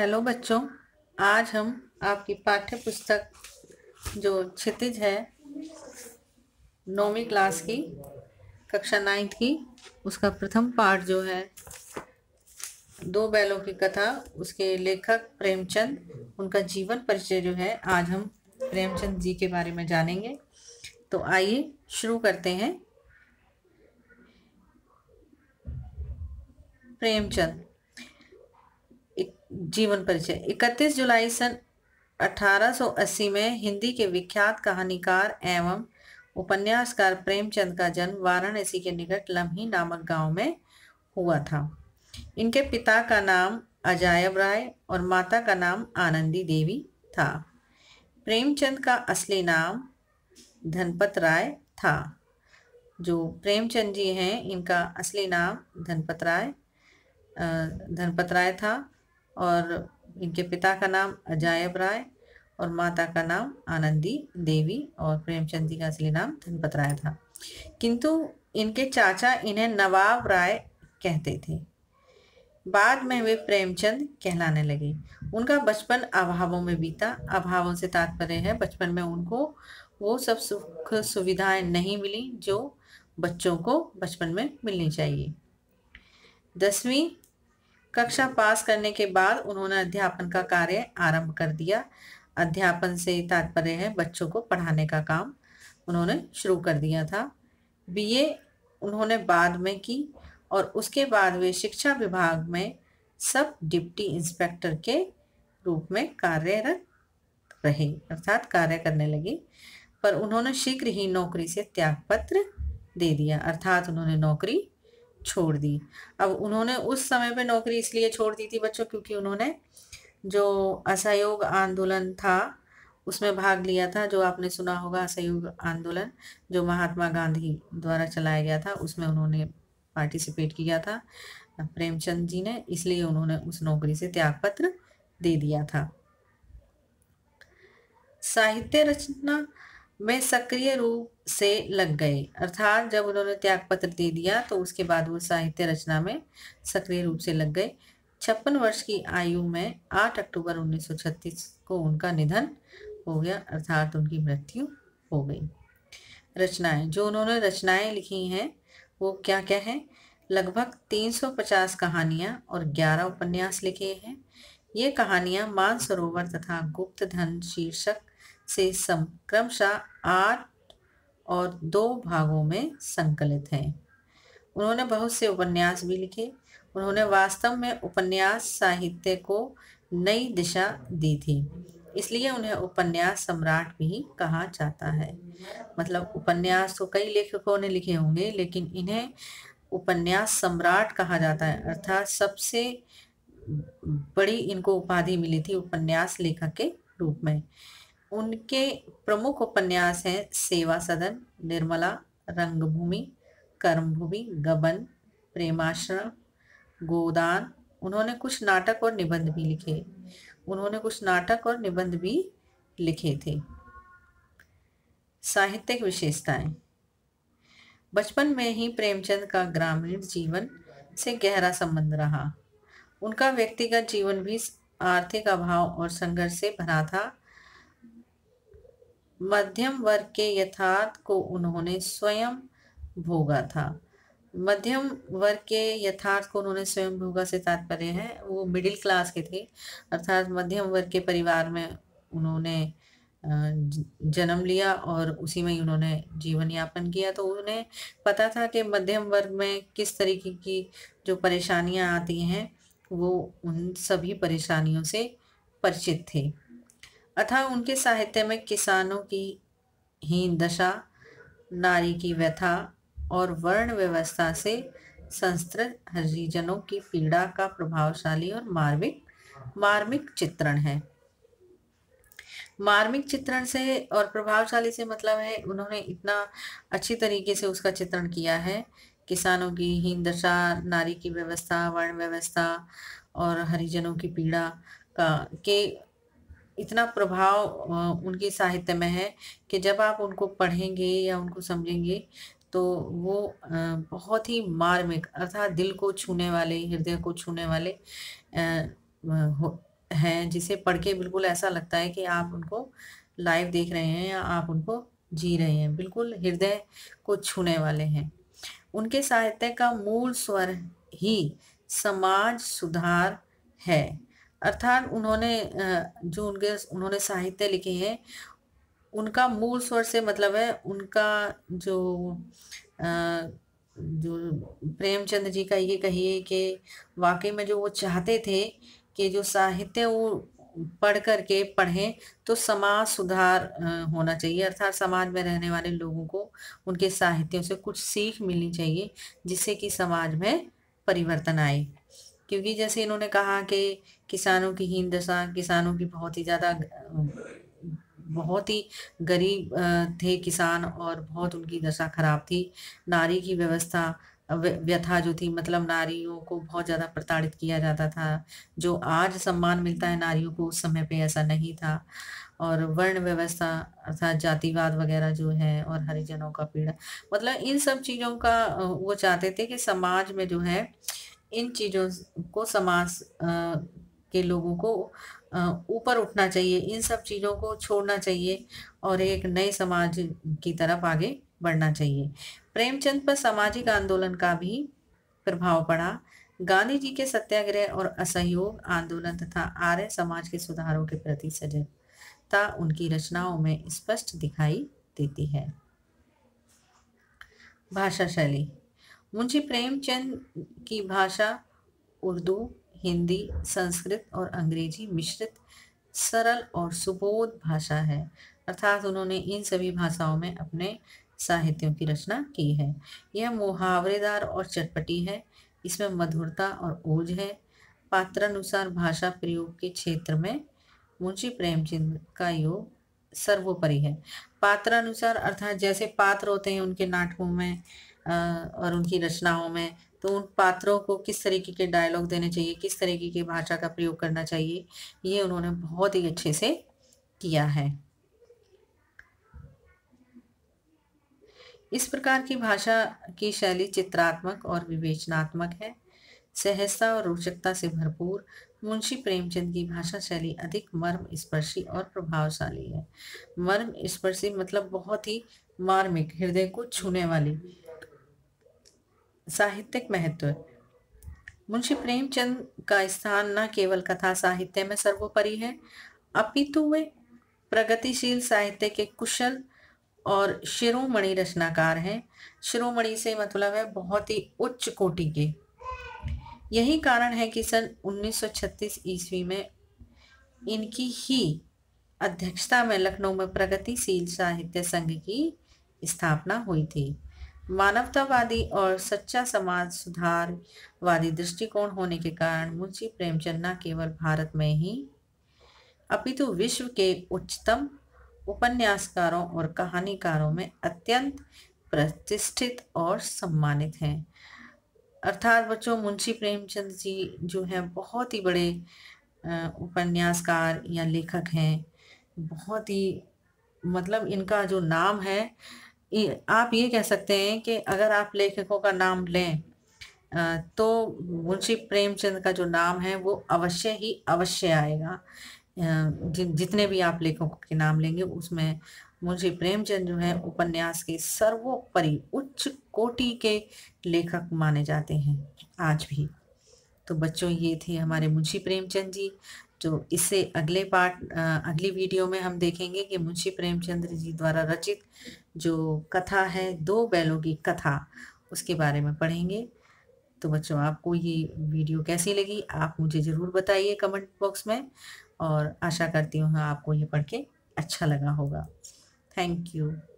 hello बच्चों आज हम आपकी पाठ्य पुस्तक जो क्षितिज है नौवीं क्लास की कक्षा नाइन्थ की उसका प्रथम पाठ जो है दो बैलों की कथा उसके लेखक प्रेमचंद उनका जीवन परिचय जो है आज हम प्रेमचंद जी के बारे में जानेंगे तो आइए शुरू करते हैं प्रेमचंद जीवन परिचय 31 जुलाई सन 1880 में हिंदी के विख्यात कहानीकार एवं उपन्यासकार प्रेमचंद का जन्म वाराणसी के निकट लम्ही नामक गांव में हुआ था इनके पिता का नाम अजायब राय और माता का नाम आनंदी देवी था प्रेमचंद का असली नाम धनपत राय था जो प्रेमचंद जी हैं इनका असली नाम धनपत राय धनपत राय था और इनके पिता का नाम अजायब राय और माता का नाम आनंदी देवी और प्रेमचंद जी का असली नाम धनपत राय था किंतु इनके चाचा इन्हें नवाब राय कहते थे बाद में वे प्रेमचंद कहलाने लगे उनका बचपन अभावों में बीता अभावों से तात्पर्य है बचपन में उनको वो सब सुख सुविधाएं नहीं मिली जो बच्चों को बचपन में मिलनी चाहिए दसवीं कक्षा पास करने के बाद उन्होंने अध्यापन का कार्य आरंभ कर दिया अध्यापन से तात्पर्य है बच्चों को पढ़ाने का काम उन्होंने शुरू कर दिया था बीए उन्होंने बाद में की और उसके बाद वे शिक्षा विभाग में सब डिप्टी इंस्पेक्टर के रूप में कार्यरत रहे अर्थात कार्य करने लगे पर उन्होंने शीघ्र ही नौकरी से त्यागपत्र दे दिया अर्थात उन्होंने नौकरी छोड़ दी अब उन्होंने उस समय पे नौकरी इसलिए छोड़ दी थी बच्चों क्योंकि उन्होंने जो असहयोग आंदोलन था उसमें भाग लिया था जो आपने सुना होगा असहयोग आंदोलन जो महात्मा गांधी द्वारा चलाया गया था उसमें उन्होंने पार्टिसिपेट किया था प्रेमचंद जी ने इसलिए उन्होंने उस नौकरी से त्याग पत्र दे दिया था साहित्य रचना में सक्रिय रूप से लग गए अर्थात जब उन्होंने त्यागपत्र दे दिया तो उसके बाद वो साहित्य रचना में सक्रिय रूप से लग गए छप्पन वर्ष की आयु में 8 अक्टूबर 1936 को उनका निधन हो गया अर्थात उनकी मृत्यु हो गई रचनाएं जो उन्होंने रचनाएं लिखी हैं वो क्या क्या हैं लगभग 350 कहानियाँ और 11 उपन्यास लिखे हैं ये कहानियाँ मानसरोवर तथा गुप्त धन शीर्षक से सम क्रमशः आठ और दो भागों में संकलित हैं उन्होंने बहुत से उपन्यास भी लिखे उन्होंने वास्तव में उपन्यास साहित्य को नई दिशा दी थी इसलिए उन्हें उपन्यास सम्राट भी कहा जाता है मतलब उपन्यास तो कई लेखकों ने लिखे होंगे लेकिन इन्हें उपन्यास सम्राट कहा जाता है अर्थात सबसे बड़ी इनको उपाधि मिली थी उपन्यास लेखक के रूप में उनके प्रमुख उपन्यास हैं सेवा सदन निर्मला रंगभूमि कर्मभूमि गबन प्रेमाश्रम गोदान उन्होंने कुछ नाटक और निबंध भी लिखे उन्होंने कुछ नाटक और निबंध भी लिखे थे साहित्यिक विशेषताएं बचपन में ही प्रेमचंद का ग्रामीण जीवन से गहरा संबंध रहा उनका व्यक्तिगत जीवन भी आर्थिक अभाव और संघर्ष से भरा था मध्यम वर्ग के यथार्थ को उन्होंने स्वयं भोगा था मध्यम वर्ग के यथार्थ को उन्होंने स्वयं भोगा से तात्पर्य है वो मिडिल क्लास के थे अर्थात मध्यम वर्ग के परिवार में उन्होंने जन्म लिया और उसी में ही उन्होंने जीवन यापन किया तो उन्हें पता था कि मध्यम वर्ग में किस तरीके की जो परेशानियां आती हैं वो उन सभी परेशानियों से परिचित थे अथा उनके साहित्य में किसानों की हीन दशा नारी की व्यथा और वर्ण व्यवस्था से संस्कृत हरिजनों की पीड़ा का प्रभावशाली और मार्मिक मार्मिक चित्रण है मार्मिक चित्रण से और प्रभावशाली से मतलब है उन्होंने इतना अच्छी तरीके से उसका चित्रण किया है किसानों की हीन दशा नारी की व्यवस्था वर्ण व्यवस्था और हरिजनों की पीड़ा का के इतना प्रभाव उनके साहित्य में है कि जब आप उनको पढ़ेंगे या उनको समझेंगे तो वो बहुत ही मार्मिक अर्थात दिल को छूने वाले हृदय को छूने वाले हैं जिसे पढ़ के बिल्कुल ऐसा लगता है कि आप उनको लाइव देख रहे हैं या आप उनको जी रहे हैं बिल्कुल हृदय को छूने वाले हैं उनके साहित्य का मूल स्वर ही समाज सुधार है अर्थात उन्होंने जो उनके उन्होंने साहित्य लिखे हैं उनका मूल स्वर से मतलब है उनका जो जो प्रेमचंद जी का ये कहिए कि वाकई में जो वो चाहते थे कि जो साहित्य वो पढ़ कर के पढ़ें तो समाज सुधार होना चाहिए अर्थात समाज में रहने वाले लोगों को उनके साहित्यों से कुछ सीख मिलनी चाहिए जिससे कि समाज में परिवर्तन आए क्योंकि जैसे इन्होंने कहा कि किसानों की हीन दशा किसानों की बहुत ही ज़्यादा बहुत ही गरीब थे किसान और बहुत उनकी दशा खराब थी नारी की व्यवस्था व्यथा जो थी मतलब नारियों को बहुत ज़्यादा प्रताड़ित किया जाता था जो आज सम्मान मिलता है नारियों को उस समय पे ऐसा नहीं था और वर्ण व्यवस्था अर्थात जातिवाद वगैरह जो है और हरिजनों का पीड़ा मतलब इन सब चीज़ों का वो चाहते थे कि समाज में जो है इन चीज़ों को समाज के लोगों को ऊपर उठना चाहिए इन सब चीज़ों को छोड़ना चाहिए और एक नए समाज की तरफ आगे बढ़ना चाहिए प्रेमचंद पर सामाजिक आंदोलन का भी प्रभाव पड़ा गांधी जी के सत्याग्रह और असहयोग आंदोलन तथा आर्य समाज के सुधारों के प्रति सजगता उनकी रचनाओं में स्पष्ट दिखाई देती है भाषा शैली मुंशी प्रेमचंद की भाषा उर्दू हिंदी संस्कृत और अंग्रेजी मिश्रित सरल और सुबोध भाषा है अर्थात उन्होंने इन सभी भाषाओं में अपने साहित्यों की रचना की है यह मुहावरेदार और चटपटी है इसमें मधुरता और ओज है पात्रानुसार भाषा प्रयोग के क्षेत्र में मुंशी प्रेमचंद का योग सर्वोपरि है पात्रानुसार अर्थात जैसे पात्र होते हैं उनके नाटकों में और उनकी रचनाओं में तो उन पात्रों को किस तरीके के डायलॉग देने चाहिए किस तरीके की भाषा का प्रयोग करना चाहिए ये उन्होंने बहुत ही अच्छे से किया है इस प्रकार की भाषा की शैली चित्रात्मक और विवेचनात्मक है सहजता और रोचकता से भरपूर मुंशी प्रेमचंद की भाषा शैली अधिक मर्म स्पर्शी और प्रभावशाली है मर्म स्पर्शी मतलब बहुत ही मार्मिक हृदय को छूने वाली साहित्यिक महत्व मुंशी प्रेमचंद का स्थान न केवल कथा साहित्य में सर्वोपरि है अपितु वे प्रगतिशील साहित्य के कुशल और शिरोमणि रचनाकार हैं शिरोमणि से मतलब है बहुत ही उच्च कोटि के यही कारण है कि सन 1936 ईस्वी में इनकी ही अध्यक्षता में लखनऊ में प्रगतिशील साहित्य संघ की स्थापना हुई थी मानवतावादी और सच्चा समाज सुधारवादी दृष्टिकोण होने के कारण मुंशी प्रेमचंद न केवल भारत में ही अपितु विश्व के उच्चतम उपन्यासकारों और कहानीकारों में अत्यंत प्रतिष्ठित और सम्मानित हैं अर्थात बच्चों मुंशी प्रेमचंद जी जो हैं बहुत ही बड़े उपन्यासकार या लेखक हैं बहुत ही मतलब इनका जो नाम है आप ये कह सकते हैं कि अगर आप लेखकों का नाम लें तो मुंशी प्रेमचंद का जो नाम है वो अवश्य ही अवश्य आएगा जितने भी आप लेखकों के नाम लेंगे उसमें मुंशी प्रेमचंद जो है उपन्यास के सर्वोपरि उच्च कोटि के लेखक माने जाते हैं आज भी तो बच्चों ये थे हमारे मुंशी प्रेमचंद जी तो इससे अगले पार्ट अगली वीडियो में हम देखेंगे कि मुंशी प्रेमचंद्र जी द्वारा रचित जो कथा है दो बैलों की कथा उसके बारे में पढ़ेंगे तो बच्चों आपको ये वीडियो कैसी लगी आप मुझे ज़रूर बताइए कमेंट बॉक्स में और आशा करती हूँ आपको ये पढ़ के अच्छा लगा होगा थैंक यू